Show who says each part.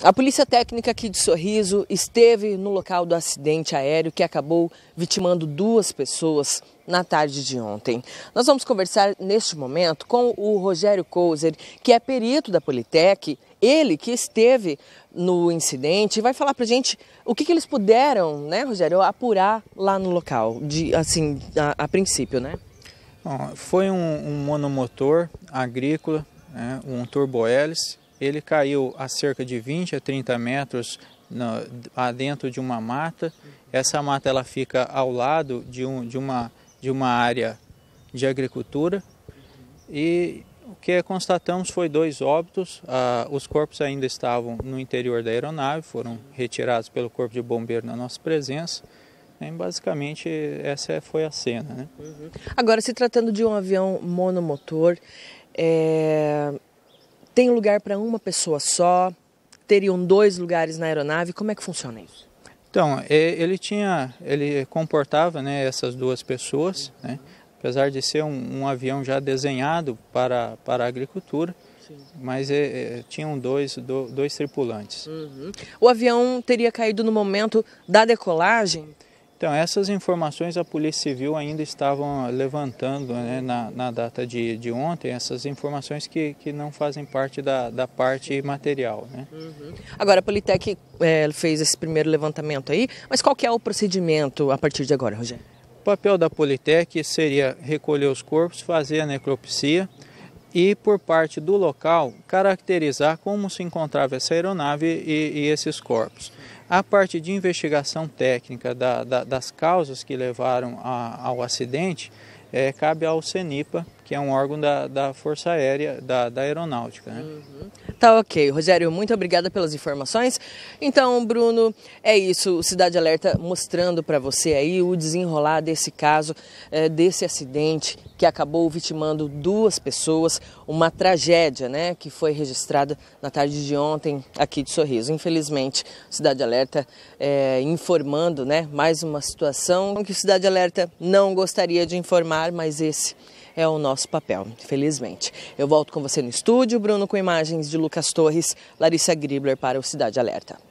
Speaker 1: A Polícia Técnica aqui de Sorriso esteve no local do acidente aéreo que acabou vitimando duas pessoas na tarde de ontem. Nós vamos conversar neste momento com o Rogério Couser, que é perito da Politec, ele que esteve no incidente, vai falar pra gente o que, que eles puderam, né, Rogério, apurar
Speaker 2: lá no local, de assim, a, a princípio, né? Bom, foi um, um monomotor agrícola, né, um turbo-hélice ele caiu a cerca de 20 a 30 metros no, dentro de uma mata. Essa mata ela fica ao lado de, um, de, uma, de uma área de agricultura e o que constatamos foi dois óbitos. Ah, os corpos ainda estavam no interior da aeronave, foram retirados pelo corpo de bombeiro na nossa presença. E basicamente essa é, foi a cena. Né? Uhum.
Speaker 1: Agora, se tratando de um avião monomotor, é, tem lugar para uma pessoa só? Teriam dois lugares na aeronave? Como é que funciona isso?
Speaker 2: Então, é, ele tinha, ele comportava né, essas duas pessoas, né? apesar de ser um, um, avião já desenhado para, para a agricultura, Sim. mas é, é tinham dois, do, dois tripulantes. Uhum.
Speaker 1: O avião teria caído no momento da decolagem?
Speaker 2: Então, essas informações a Polícia Civil ainda estavam levantando né, na, na, data de, de, ontem, essas informações que, que não fazem parte da, da parte material. Né?
Speaker 1: Uhum. Agora, a Politec é, fez esse primeiro levantamento aí, mas qual é o procedimento a partir de agora, Rogério?
Speaker 2: O papel da Politec seria recolher os corpos, fazer a necropsia, e, por parte do local, caracterizar como se encontrava essa aeronave e, e esses corpos. A parte de investigação técnica da, da, das causas que levaram a, ao acidente é, cabe ao CENIPA, que é um órgão da, da Força Aérea, da, da Aeronáutica. Né? Uhum.
Speaker 1: Tá ok. Rogério, muito obrigada pelas informações. Então, Bruno, é isso. O Cidade Alerta mostrando para você aí o desenrolar desse caso, eh, desse acidente que acabou vitimando duas pessoas, uma tragédia, né, que foi registrada na tarde de ontem aqui de Sorriso. Infelizmente, Cidade Alerta é, informando, né, mais uma situação que o Cidade Alerta não gostaria de informar, mas esse é o nosso papel, felizmente. Eu volto com você no estúdio, Bruno com imagens de Lucas Torres, Larissa Gribler para o Cidade Alerta.